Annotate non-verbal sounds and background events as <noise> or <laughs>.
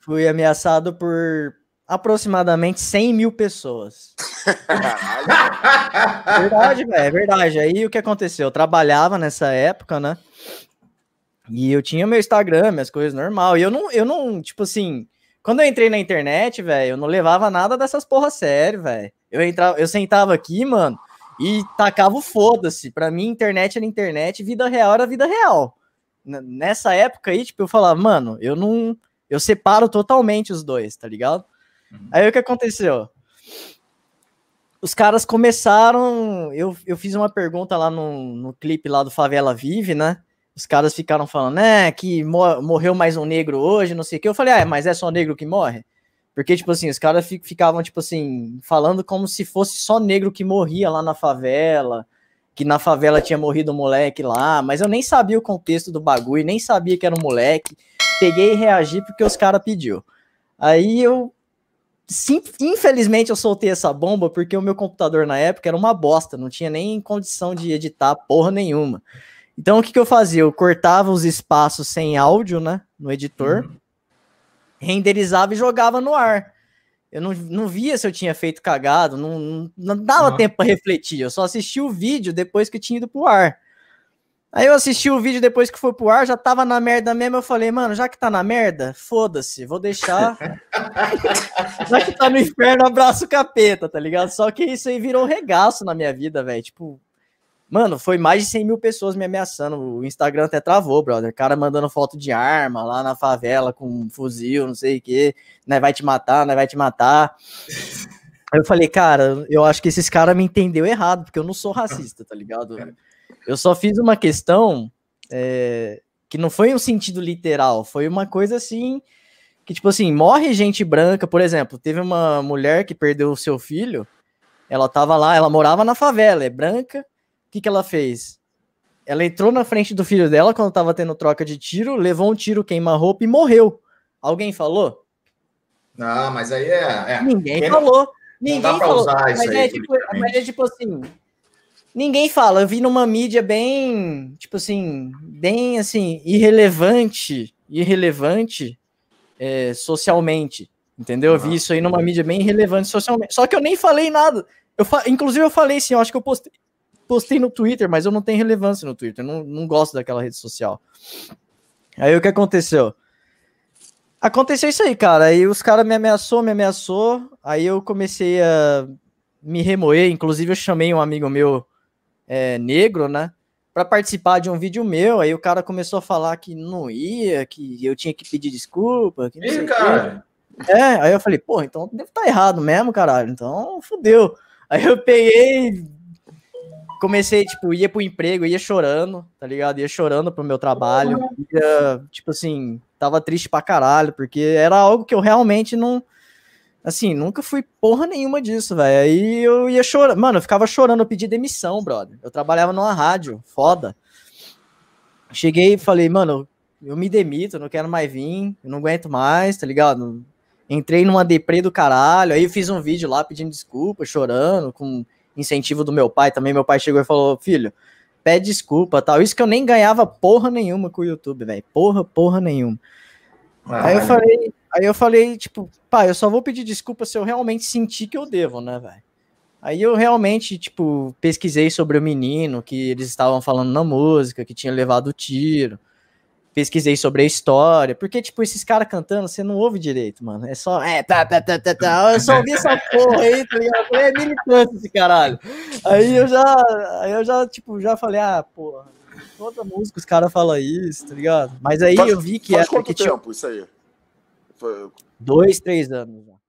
Fui ameaçado por aproximadamente 100 mil pessoas. <laughs> verdade, velho, é verdade. Aí o que aconteceu? Eu trabalhava nessa época, né? E eu tinha meu Instagram, minhas coisas normal. E eu não, eu não, tipo assim, quando eu entrei na internet, velho, eu não levava nada dessas porra sério, velho. Eu entrava, eu sentava aqui, mano, e tacava o foda-se. Pra mim, internet era internet, vida real era vida real. Nessa época aí, tipo, eu falava, mano, eu não. Eu separo totalmente os dois, tá ligado? Uhum. Aí o que aconteceu? Os caras começaram. Eu, eu fiz uma pergunta lá no, no clipe lá do Favela Vive, né? Os caras ficaram falando, né, que morreu mais um negro hoje, não sei o que. Eu falei, ah, é, mas é só negro que morre? Porque, tipo assim, os caras ficavam, tipo assim, falando como se fosse só negro que morria lá na favela, que na favela tinha morrido um moleque lá, mas eu nem sabia o contexto do bagulho, nem sabia que era um moleque. Peguei e reagi porque os caras pediu. Aí eu. Sim, infelizmente eu soltei essa bomba porque o meu computador na época era uma bosta, não tinha nem condição de editar porra nenhuma. Então o que, que eu fazia? Eu cortava os espaços sem áudio, né? No editor. Uhum renderizava e jogava no ar. Eu não, não via se eu tinha feito cagado, não, não, dava tempo para refletir. Eu só assisti o vídeo depois que tinha ido pro ar. Aí eu assisti o vídeo depois que foi pro ar, já tava na merda mesmo. Eu falei, mano, já que tá na merda, foda-se, vou deixar. <laughs> já que tá no inferno, abraço capeta, tá ligado? Só que isso aí virou um regaço na minha vida, velho. Tipo, Mano, foi mais de 100 mil pessoas me ameaçando. O Instagram até travou, brother. Cara mandando foto de arma lá na favela com um fuzil, não sei o quê. Né, vai te matar, né, vai te matar. Aí eu falei, cara, eu acho que esses caras me entendeu errado, porque eu não sou racista, tá ligado? Eu só fiz uma questão é, que não foi um sentido literal, foi uma coisa assim, que tipo assim, morre gente branca, por exemplo, teve uma mulher que perdeu o seu filho, ela tava lá, ela morava na favela, é branca, que, que ela fez? Ela entrou na frente do filho dela quando tava tendo troca de tiro, levou um tiro, queima roupa e morreu. Alguém falou? Não, mas aí é. é. Ninguém Quem falou. Não, ninguém não falou. Mas, aí, é, tipo, mas é tipo assim. Ninguém fala. Eu vi numa mídia bem, tipo assim, bem assim, irrelevante, irrelevante é, socialmente. Entendeu? Eu vi isso aí numa mídia bem relevante socialmente. Só que eu nem falei nada. Eu fa... Inclusive, eu falei assim, eu acho que eu postei postei no Twitter, mas eu não tenho relevância no Twitter, não, não gosto daquela rede social. Aí o que aconteceu? Aconteceu isso aí, cara. Aí os caras me ameaçou, me ameaçou. Aí eu comecei a me remoer. Inclusive, eu chamei um amigo meu é, negro, né? Pra participar de um vídeo meu. Aí o cara começou a falar que não ia, que eu tinha que pedir desculpa. Que Ih, cara! Quê. É, aí eu falei, pô, então deve estar tá errado mesmo, caralho. Então fudeu. Aí eu peguei, comecei, tipo, ia pro emprego, ia chorando, tá ligado? Ia chorando pro meu trabalho. Ia, tipo assim, tava triste pra caralho, porque era algo que eu realmente não. Assim, nunca fui porra nenhuma disso, velho. Aí eu ia chorando Mano, eu ficava chorando, eu pedi demissão, brother. Eu trabalhava numa rádio, foda. Cheguei e falei, mano, eu me demito, eu não quero mais vir, eu não aguento mais, tá ligado? Entrei numa deprê do caralho. Aí eu fiz um vídeo lá pedindo desculpa, chorando, com incentivo do meu pai também. Meu pai chegou e falou: filho, pede desculpa tal. Isso que eu nem ganhava porra nenhuma com o YouTube, velho. Porra, porra nenhuma. Ah, aí eu é. falei, aí eu falei, tipo, pai, eu só vou pedir desculpa se eu realmente sentir que eu devo, né, velho? Aí eu realmente, tipo, pesquisei sobre o menino que eles estavam falando na música, que tinha levado o tiro pesquisei sobre a história, porque, tipo, esses caras cantando, você não ouve direito, mano. É só. É, tá, tá, tá, tá, tá. Eu só ouvi essa porra aí, tá ligado? é militante esse caralho. Aí eu já, aí eu já, tipo, já falei, ah, porra, toda música os caras falam isso, tá ligado? Mas aí faz, eu vi que faz era. É, quanto que, tipo tempo tinha... isso aí? Foi... Dois, três anos já.